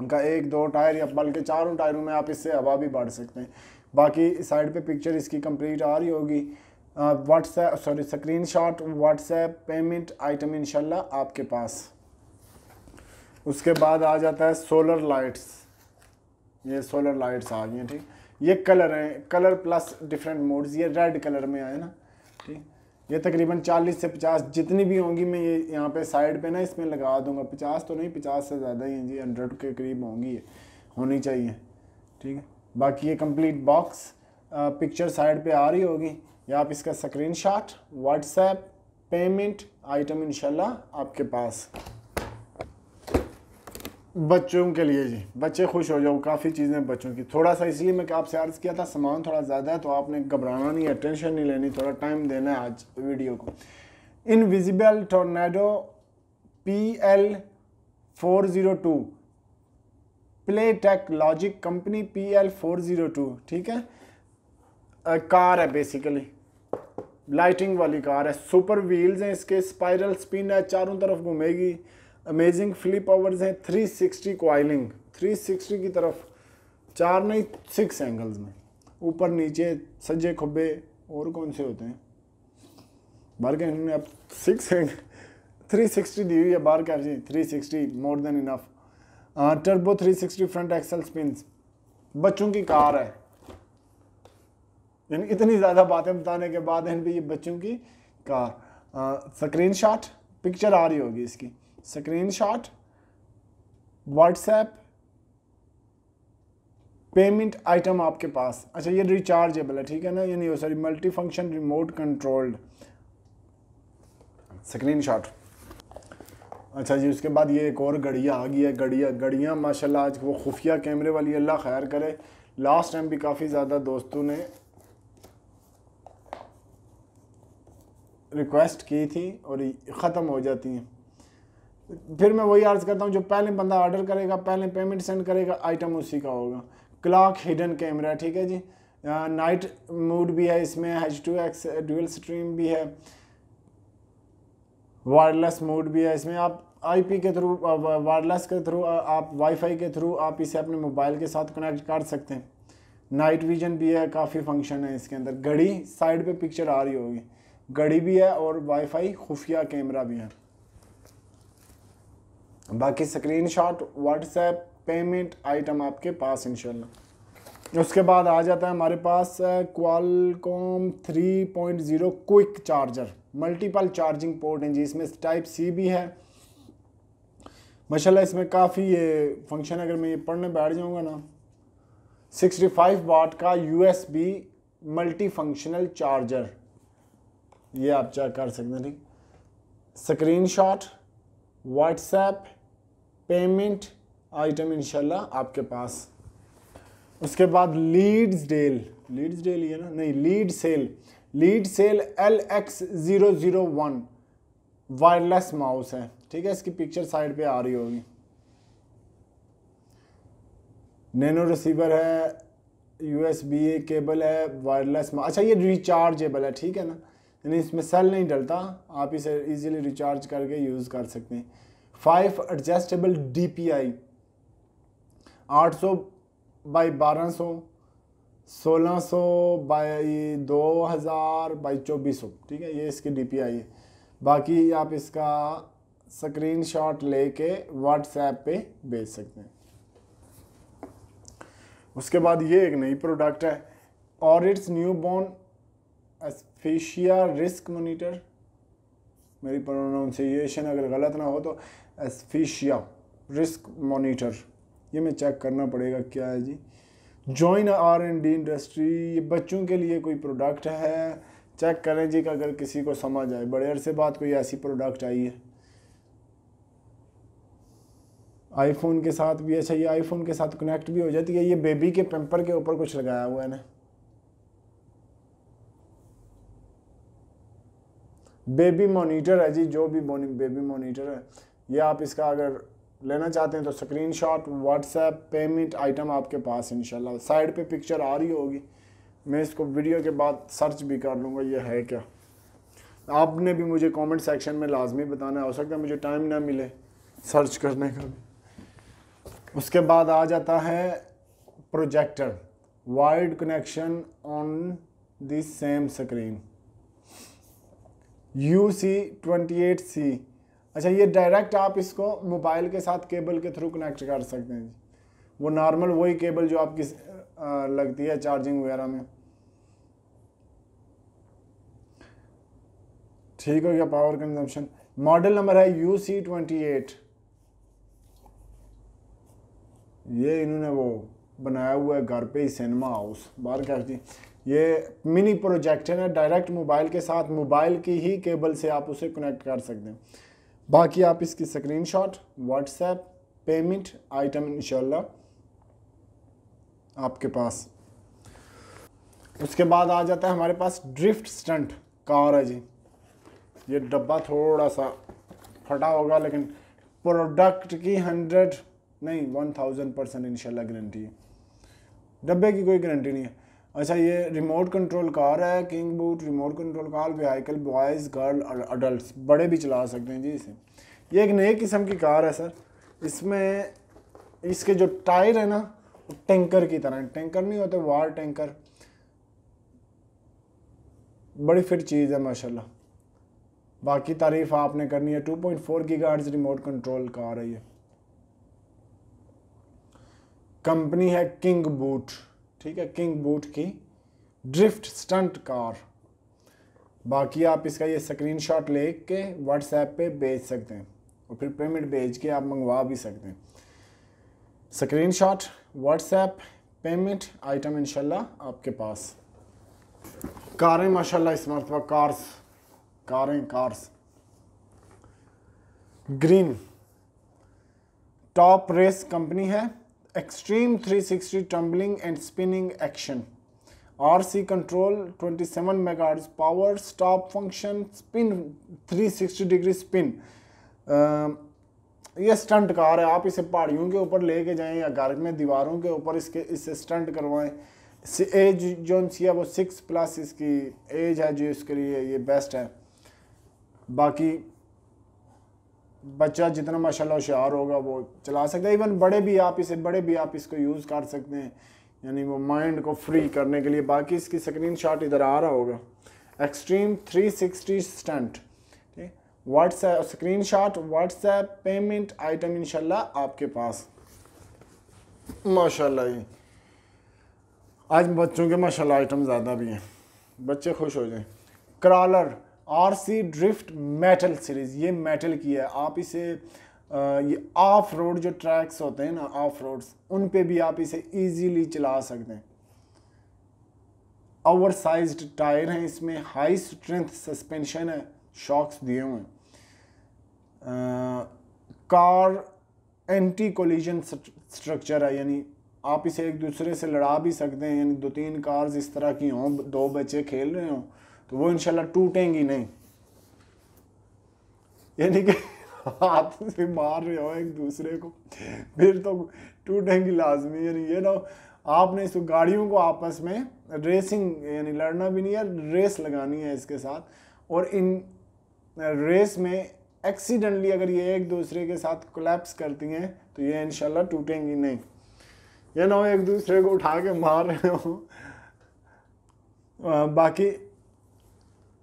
उनका एक दो टायर या बल्कि चारों टायरों में आप इससे हवा भी बांट सकते हैं बाकी साइड पे पिक्चर इसकी कंप्लीट आ रही होगी WhatsApp sorry screen shot WhatsApp payment item इनशाला आपके पास उसके बाद आ जाता है सोलर लाइट्स ये सोलर लाइट्स आ गई हैं ठीक ये कलर हैं कलर प्लस डिफरेंट मोड्स ये रेड कलर में आए ना ठीक ये तकरीबन 40 से 50 जितनी भी होंगी मैं ये यहाँ पे साइड पे ना इसमें लगा दूंगा 50 तो नहीं 50 से ज़्यादा ही हैं जी हंड्रेड के करीब होंगी ये होनी चाहिए ठीक है बाकी ये कंप्लीट बॉक्स पिक्चर साइड पे आ रही होगी या आप इसका screen shot WhatsApp payment item इनशाला आपके पास बच्चों के लिए जी बच्चे खुश हो जाओ काफ़ी चीज़ें बच्चों की थोड़ा सा इसलिए मैं आपसे अर्ज़ किया था सामान थोड़ा ज़्यादा है तो आपने घबराना नहीं है टेंशन नहीं लेनी थोड़ा टाइम देना है आज वीडियो को invisible tornado P L four zero two Playtech logic company P L four zero two ठीक है आ, कार है बेसिकली लाइटिंग वाली कार है सुपर व्हील्स हैं इसके स्पाइरल स्पिन है चारों तरफ घूमेगी अमेजिंग फ्लिप ओवर्स हैं सिक्सटी क्वाइलिंग सिक्सटी की तरफ चार नहीं सिक्स एंगल्स में ऊपर नीचे सज्जे खुब्बे और कौन से होते हैं बार के अब सिक्स थ्री सिक्सटी दी हुई है बार कैफ three sixty more than enough turbo 360 front axle spin बच्चों की कार है यानी इतनी ज़्यादा बातें बताने के बाद इन पे ये बच्चों की कार स्क्रीन शॉट पिक्चर आ रही होगी इसकी screen shot WhatsApp payment item आपके पास अच्छा ये रिचार्जेबल है ठीक है ना यानी sorry multi function remote controlled screen shot अच्छा जी उसके बाद ये एक और घड़िया आ गई है घड़िया घड़िया माशाल्लाह आज वो खुफिया कैमरे वाली अल्लाह खैर करे लास्ट टाइम भी काफ़ी ज़्यादा दोस्तों ने रिक्वेस्ट की थी और ख़त्म हो जाती हैं फिर मैं वही अर्ज़ करता हूँ जो पहले बंदा ऑर्डर करेगा पहले पेमेंट सेंड करेगा आइटम उसी का होगा क्लाक हिडन कैमरा ठीक है जी नाइट मूड भी है इसमें H two X dual stream भी है वायरलेस मोड भी है इसमें आप आईपी के थ्रू वायरलेस uh, के थ्रू uh, आप वाईफाई के थ्रू आप इसे अपने मोबाइल के साथ कनेक्ट कर सकते हैं नाइट विजन भी है काफ़ी फंक्शन है इसके अंदर घड़ी साइड पे पिक्चर आ रही होगी घड़ी भी है और वाईफाई खुफिया कैमरा भी है बाकी screen shot WhatsApp payment item आपके पास इंशाल्लाह उसके बाद आ जाता है हमारे पास Qualcomm 3.0 quick charger multiple charging port है जिसमें टाइप सी भी है माशाल्लाह इसमें काफ़ी ये फंक्शन अगर मैं ये पढ़ने बैठ जाऊँगा ना 65 फाइव वाट का U S B multi functional charger ये आप चेक कर सकते हैं ठीक screen shot WhatsApp payment item इनशाला आपके पास उसके बाद लीड्स डेल लीड्स डेल ये ना नहीं Leadsail Leadsail L X zero zero one wireless mouse है ठीक है इसकी पिक्चर साइड पे आ रही होगी नैनो रिसीवर है यू बी ए केबल है वायरलेस अच्छा ये रिचार्जेबल है ठीक है ना यानी इसमें सेल नहीं डलता आप इसे इजीली रिचार्ज करके यूज़ कर सकते हैं five adjustable D P I आठ सौ बाई बारह सौ सोलह सौ बाई दो हज़ार बाई चौबीस सौ ठीक है ये इसकी डी पी आई है बाकी आप इसका स्क्रीनशॉट लेके व्हाट्सएप पे भेज सकते हैं उसके बाद ये एक नई प्रोडक्ट है और it's new born asphyxia risk monitor मेरी प्रोनाउंसिएशन अगर गलत ना हो तो एस्फिशिया रिस्क मोनीटर ये मैं चेक करना पड़ेगा क्या है जी join R and D industry ये बच्चों के लिए कोई प्रोडक्ट है चेक करें जी कि अगर किसी को समझ आए बड़े अरसे बाद कोई ऐसी प्रोडक्ट आई है आईफोन के साथ भी अच्छा ये आईफोन के साथ कनेक्ट भी हो जाती है ये बेबी के पेम्पर के ऊपर कुछ लगाया हुआ है ना बेबी मॉनिटर है जी जो भी बेबी मॉनिटर है ये आप इसका अगर लेना चाहते हैं तो screen shot WhatsApp payment item आपके पास इनशाला साइड पे पिक्चर आ रही होगी मैं इसको वीडियो के बाद सर्च भी कर लूँगा ये है क्या आपने भी मुझे कमेंट सेक्शन में लाजमी बताना हो सकता है मुझे टाइम ना मिले सर्च करने का भी उसके बाद आ जाता है projector wide connection on the same screen U C twenty eight C अच्छा ये डायरेक्ट आप इसको मोबाइल के साथ केबल के थ्रू कनेक्ट कर सकते हैं जी वो नॉर्मल वही केबल जो आपकी लगती है चार्जिंग वगैरह में ठीक हो गया पावर कंजम्पशन मॉडल नंबर है यू सी ट्वेंटी एट ये इन्होंने वो बनाया हुआ है घर पे ही सिनेमा हाउस बार कह दी ये मिनी प्रोजेक्टर है डायरेक्ट मोबाइल के साथ मोबाइल की ही केबल से आप उसे कनेक्ट कर सकते हैं बाकी आप इसकी स्क्रीनशॉट व्हाट्सएप पेमेंट आइटम इन आपके पास उसके बाद आ जाता है हमारे पास ड्रिफ्ट स्टंट कार है जी ये डब्बा थोड़ा सा फटा होगा लेकिन प्रोडक्ट की हंड्रेड नहीं वन थाउजेंड परसेंट इनशाला गारंटी है डब्बे की कोई गारंटी नहीं है अच्छा ये रिमोट कंट्रोल कार है king boot remote control car vehicle boys girl और अडल्ट बड़े भी चला सकते हैं जी इसे ये एक नए किस्म की कार है सर इसमें इसके जो टायर है ना वो टेंकर की तरह टेंकर नहीं होते वार टेंकर बड़ी फिट चीज़ है माशाल्लाह बाकी तारीफ आपने करनी है 2.4 गीगाहर्ट्ज़ रिमोट कंट्रोल कार है ये कंपनी है किंग बूट ठीक है किंग बूट की ड्रिफ्ट स्टंट कार बाकी आप इसका ये स्क्रीनशॉट लेके व्हाट्सएप पे भेज सकते हैं और फिर पेमेंट भेज के आप मंगवा भी सकते हैं स्क्रीनशॉट व्हाट्सएप पेमेंट आइटम इनशाला आपके पास कारें माशाल्लाह इस मरतबा कार्स कारें cars green top race company है extreme three sixty tumbling and spinning action R C control twenty seven mega power stop function spin three sixty degree spin ये stunt car है आप इसे पहाड़ियों के ऊपर लेके जाए या घर में दीवारों के ऊपर इसके इसे स्टंट करवाएं एज जो सी है वो सिक्स प्लस इसकी एज है जो इसके लिए ये बेस्ट है बाकी बच्चा जितना माशाल्लाह होशियार होगा वो चला सकता है इवन बड़े भी आप इसे बड़े भी आप इसको यूज़ कर सकते हैं यानी वो माइंड को फ्री करने के लिए बाकी इसकी स्क्रीन शॉट इधर आ रहा होगा एक्सट्रीम 360 सिक्सटी स्टंट ठीक WhatsApp screen shot WhatsApp payment item इनशाला आपके पास माशा जी आज बच्चों के माशा आइटम ज़्यादा भी हैं बच्चे खुश हो जाए crawler R C drift metal series ये मेटल की है आप इसे ये ऑफ रोड जो ट्रैक्स होते हैं ना ऑफ रोड्स उन पे भी आप इसे इजीली चला सकते हैं ओवर साइज टायर हैं इसमें हाई स्ट्रेंथ सस्पेंशन है शॉक्स दिए हुए हैं कार एंटी कोलिजन स्ट्रक्चर है यानी आप इसे एक दूसरे से लड़ा भी सकते हैं यानी दो तीन कार्स इस तरह की हों दो बच्चे खेल रहे हों तो वो इनशाला टूटेंगी नहीं यानी कि हाथ से मार रहे हो एक दूसरे को फिर तो टूटेंगी लाजमी यानी ये ना आपने इस गाड़ियों को आपस में रेसिंग यानी लड़ना भी नहीं है रेस लगानी है इसके साथ और इन रेस में एक्सीडेंटली अगर ये एक दूसरे के साथ कोलेप्स करती हैं तो ये इनशाला टूटेंगी नहीं ये ना एक दूसरे को उठा के मार रहे हो बाकी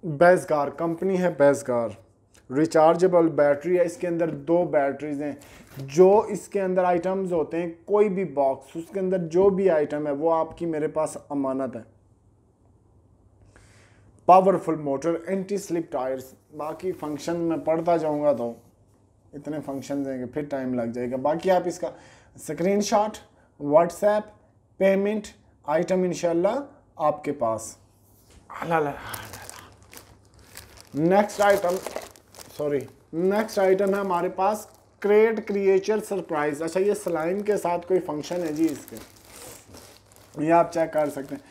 बेजगार कंपनी है बेजगार रिचार्जेबल बैटरी है इसके अंदर दो बैटरीज हैं जो इसके अंदर आइटम्स होते हैं कोई भी बॉक्स उसके अंदर जो भी आइटम है वो आपकी मेरे पास अमानत है powerful motor anti slip tyres बाकी फंक्शन में पढ़ता जाऊंगा तो इतने फंक्शन देंगे फिर टाइम लग जाएगा बाकी आप इसका screen shot WhatsApp payment item इनशाला आपके पास अल्लाह next item sorry next item है हमारे पास क्रेट क्रिएचर सरप्राइज अच्छा ये स्लाइम के साथ कोई फंक्शन है जी इसके ये आप चेक कर सकते हैं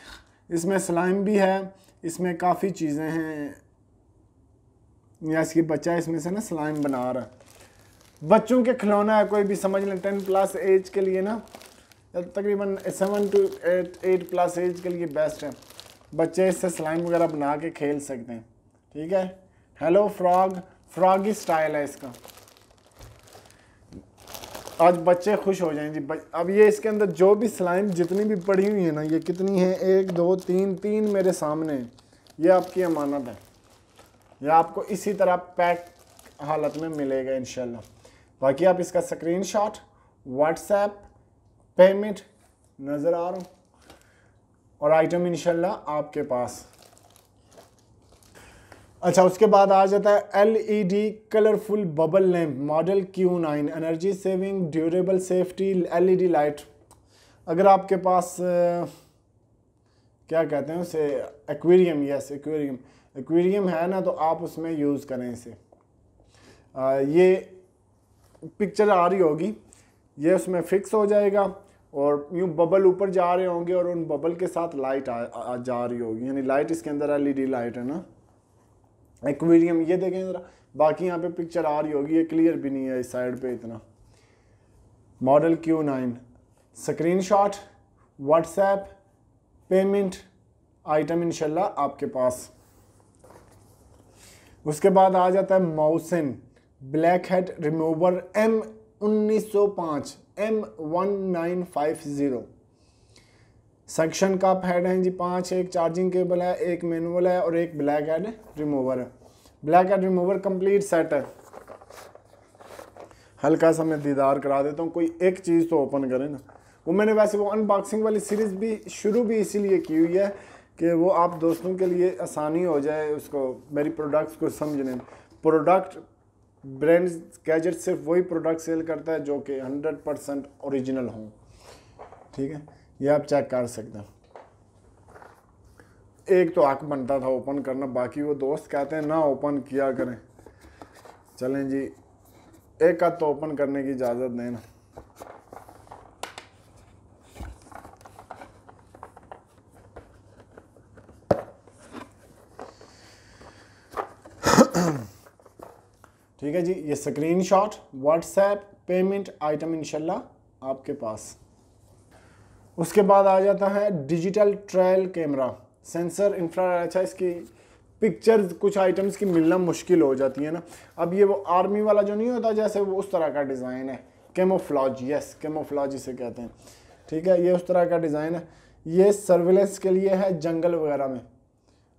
इसमें स्लाइम भी है इसमें काफ़ी चीज़ें हैं या इसकी बच्चा इसमें से ना स्लाइम बना रहा है बच्चों के खिलौना है कोई भी समझ लें टेन प्लस एज के लिए ना तकरीबन seven to eight eight plus age के लिए बेस्ट है बच्चे इससे स्लाइम वगैरह बना के खेल सकते हैं ठीक है हेलो फ्रॉग फ्रॉगी स्टाइल है इसका आज बच्चे खुश हो जाएं जी अब ये इसके अंदर जो भी स्लाइम जितनी भी पड़ी हुई है ना ये कितनी है एक दो तीन तीन मेरे सामने ये आपकी अमानत है ये आपको इसी तरह पैक हालत में मिलेगा इन बाकी आप इसका स्क्रीन शॉट व्हाट्सएप पेमेंट नज़र आ रहा हूँ और आइटम इन आपके पास अच्छा उसके बाद आ जाता है LED colourful bubble lamp model Q nine energy saving durable safety LED light अगर आपके पास क्या कहते हैं उसे एक्वेरियम यस एक्वेरियम एक्वेरियम है ना तो आप उसमें यूज़ करें इसे आ, ये पिक्चर आ रही होगी ये उसमें फिक्स हो जाएगा और यूँ बबल ऊपर जा रहे होंगे और उन बबल के साथ लाइट आ, आ जा रही होगी यानी लाइट इसके अंदर एलईडी लाइट e है ना एक्वेरियम ये देखें ज़रा बाकी यहाँ पे पिक्चर आ रही होगी ये क्लियर भी नहीं है इस साइड पे इतना model Q nine screen shot WhatsApp payment item इनशाला आपके पास उसके बाद आ जाता है माउसन ब्लैक हेड रिमूवर एम उन्नीस सौ पाँच M one nine five zero suction cup head हैं जी पांच एक चार्जिंग केबल है एक मैनुअल है और एक ब्लैक हेड रिमूवर है black head remover complete set है हल्का सा मैं दीदार करा देता हूँ कोई एक चीज़ तो ओपन करें ना वो मैंने वैसे वो अनबॉक्सिंग वाली सीरीज़ भी शुरू भी इसीलिए की हुई है कि वो आप दोस्तों के लिए आसानी हो जाए उसको मेरी प्रोडक्ट्स को समझने में प्रोडक्ट ब्रांड गैजेट सिर्फ वही प्रोडक्ट सेल करता है जो कि हंड्रेड परसेंट ओरिजिनल हों ठीक है ये आप चेक कर सकते हैं एक तो आँख बनता था ओपन करना बाकी वो दोस्त कहते हैं ना ओपन किया करें चलें जी एक हाथ तो ओपन करने की इजाज़त देना ठीक है जी ये स्क्रीनशॉट व्हाट्सएप पेमेंट आइटम इंशाल्लाह आपके पास उसके बाद आ जाता है digital trail camera sensor infra अच्छा इसकी पिक्चर्स कुछ आइटम्स की मिलना मुश्किल हो जाती है ना अब ये वो आर्मी वाला जो नहीं होता जैसे वो उस तरह का डिज़ाइन है केमोफ्लॉज यस केमोफ्लॉज इसे कहते हैं ठीक है ये उस तरह का डिज़ाइन है ये सर्विलेंस के लिए है जंगल वगैरह में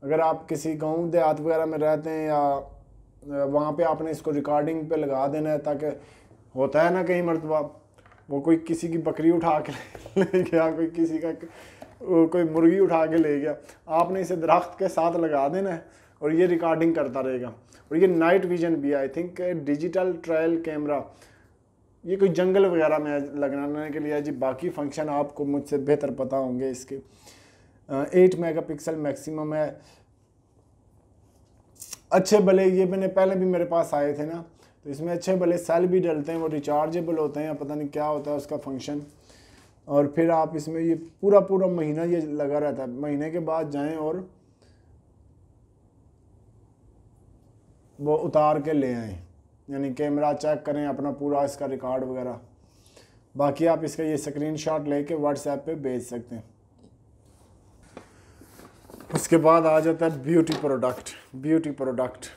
अगर आप किसी गांव देहात वगैरह में रहते हैं या वहाँ पे आपने इसको रिकॉर्डिंग पे लगा देना है ताकि होता है ना कहीं मरतबा वो कोई किसी की बकरी उठा के ले गया कोई किसी का कोई मुर्गी उठा के ले गया आपने इसे दरख्त के साथ लगा देना है और ये रिकॉर्डिंग करता रहेगा और ये नाइट विजन भी I think digital trail camera ये कोई जंगल वगैरह में लगाने के लिए जी बाकी फंक्शन आपको मुझसे बेहतर पता होंगे इसके एट मेगापिक्सल मैक्सिमम है अच्छे भले ये मैंने पहले भी मेरे पास आए थे ना तो इसमें अच्छे भले सेल भी डलते हैं वो रिचार्जेबल होते हैं या पता नहीं क्या होता है उसका फंक्शन और फिर आप इसमें ये पूरा पूरा महीना ये लगा रहता है महीने के बाद जाएं और वो उतार के ले आएँ यानी कैमरा चेक करें अपना पूरा इसका रिकॉर्ड वगैरह बाकी आप इसका ये स्क्रीन शॉट ले कर व्हाट्सएप पर भेज सकते हैं उसके बाद आ जाता है beauty product beauty product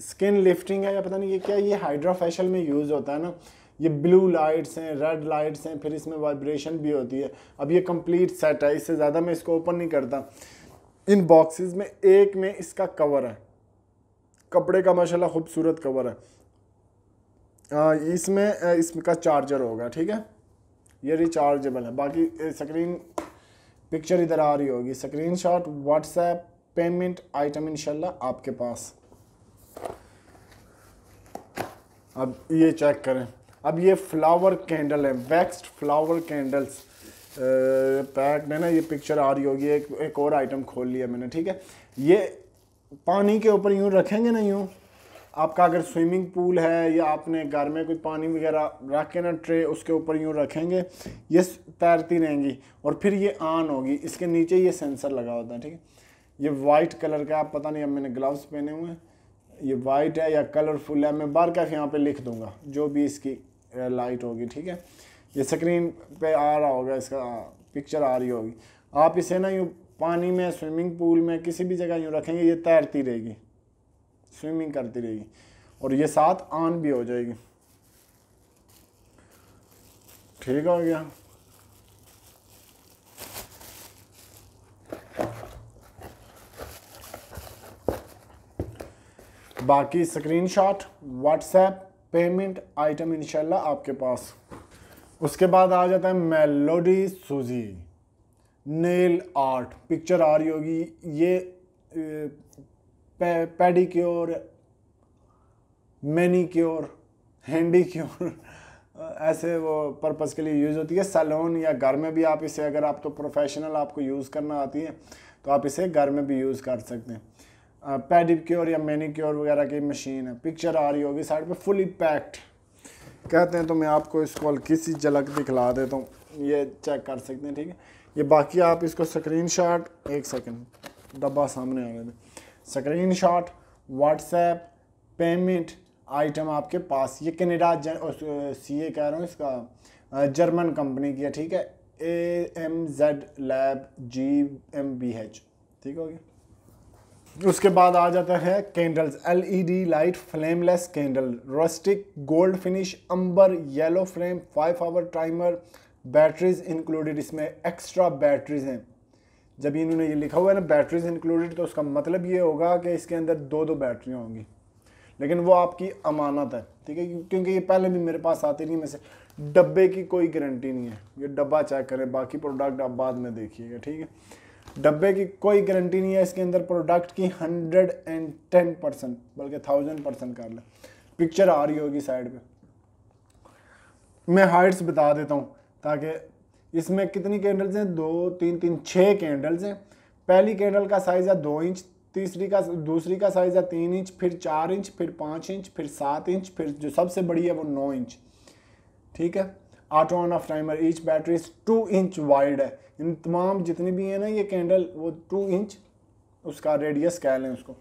skin lifting है या पता नहीं ये क्या ये हाइड्राफेशियल में यूज़ होता है ना ये ब्लू लाइट्स हैं रेड लाइट्स हैं फिर इसमें वाइब्रेशन भी होती है अब ये कंप्लीट सेट है इससे ज़्यादा मैं इसको ओपन नहीं करता इन बॉक्सेस में एक में इसका कवर है कपड़े का माशाला खूबसूरत कवर है इसमें इसका चार्जर होगा ठीक है ये रिचार्जेबल है बाकी स्क्रीन पिक्चर इधर आ रही होगी screen shot WhatsApp payment item इनशाला आपके पास अब ये चेक करें अब ये फ्लावर कैंडल है वैक्सड फ्लावर कैंडल्स पैक में ना ये पिक्चर आ रही होगी एक एक और आइटम खोल लिया मैंने ठीक है ये पानी के ऊपर यूँ रखेंगे ना यूँ आपका अगर स्विमिंग पूल है या आपने घर में कोई पानी वगैरह रख के ना ट्रे उसके ऊपर यूँ रखेंगे ये तैरती रहेंगी और फिर ये ऑन होगी इसके नीचे ये सेंसर लगा होता है ठीक है ये वाइट कलर का आप पता नहीं अब मैंने ग्लव्स पहने हुए हैं ये वाइट है या कलरफुल है मैं बार कैफ यहाँ पे लिख दूँगा जो भी इसकी लाइट होगी ठीक है ये स्क्रीन पे आ रहा होगा इसका पिक्चर आ रही होगी आप इसे ना यूँ पानी में स्विमिंग पूल में किसी भी जगह यूँ रखेंगे ये तैरती रहेगी स्विमिंग करती रहेगी और ये साथ ऑन भी हो जाएगी ठीक हो गया बाकी स्क्रीनशॉट व्हाट्सएप पेमेंट आइटम इनशाला आपके पास उसके बाद आ जाता है मेलोडी सूजी नेल आर्ट पिक्चर आ रही होगी ये पे, क्योर हैंडी क्योर ऐसे वो पर्पज़ के लिए यूज़ होती है सैलून या घर में भी आप इसे अगर आप तो प्रोफेशनल आपको यूज़ करना आती है तो आप इसे घर में भी यूज़ कर सकते हैं पेडिक्योर या क्योर वगैरह की मशीन है पिक्चर आ रही होगी साइड पे फुली पैक्ड कहते हैं तो मैं आपको इसको हल्की सी झलक दिखला देता हूँ ये चेक कर सकते हैं ठीक है ये बाकी आप इसको स्क्रीन शॉट एक सेकेंड डब्बा सामने आने दें screen shot WhatsApp payment item आपके पास ये कनेडा सी ए कह रहा हूँ इसका जर्मन कंपनी की है ठीक है A M Z lab G M B H ठीक हो गया उसके बाद आ जाता है candles LED light flameless candle rustic gold finish amber yellow flame five hour timer batteries included इसमें एक्स्ट्रा बैटरीज हैं जब इन्होंने ये लिखा हुआ है ना बैटरीज इंक्लूडेड तो उसका मतलब ये होगा कि इसके अंदर दो दो बैटरियाँ होंगी लेकिन वो आपकी अमानत है ठीक है क्योंकि ये पहले भी मेरे पास आती नहीं से डब्बे की कोई गारंटी नहीं है ये डब्बा चेक करें बाकी प्रोडक्ट आप बाद में देखिएगा ठीक है डब्बे की कोई गारंटी नहीं है इसके अंदर प्रोडक्ट की हंड्रेड एंड टेन परसेंट बल्कि थाउजेंड परसेंट कर लें पिक्चर आ रही होगी साइड पे मैं हाइट्स बता देता हूँ ताकि इसमें कितनी कैंडल्स हैं दो तीन तीन छः कैंडल्स हैं पहली कैंडल का साइज़ है दो इंच तीसरी का दूसरी का साइज़ है तीन इंच फिर चार इंच फिर पाँच इंच फिर सात इंच फिर जो सबसे बड़ी है वो नौ इंच ठीक है आठ on off timer each battery two inch wide है इन तमाम जितनी भी है ना ये कैंडल वो टू इंच उसका रेडियस कह लें उसको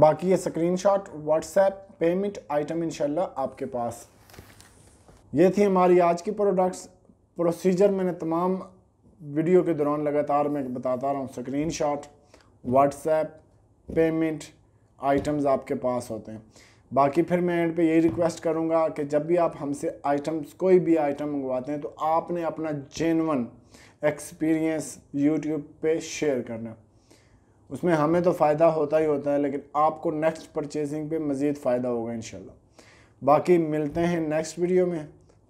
बाकी ये screen shot WhatsApp payment item इनशाला आपके पास ये थी हमारी आज की प्रोडक्ट्स प्रोसीजर मैंने तमाम वीडियो के दौरान लगातार मैं बताता रहा हूँ screen shot WhatsApp payment items आपके पास होते हैं बाकी फिर मैं एंड पे यही रिक्वेस्ट करूँगा कि जब भी आप हमसे आइटम्स कोई भी आइटम मंगवाते हैं तो आपने अपना जेनवन एक्सपीरियंस यूट्यूब पे शेयर करना उसमें हमें तो फ़ायदा होता ही होता है लेकिन आपको नेक्स्ट परचेजिंग पे मज़ीद फ़ायदा होगा इन बाकी मिलते हैं नेक्स्ट वीडियो में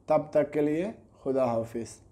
तब तक के लिए खुदा हाफिज़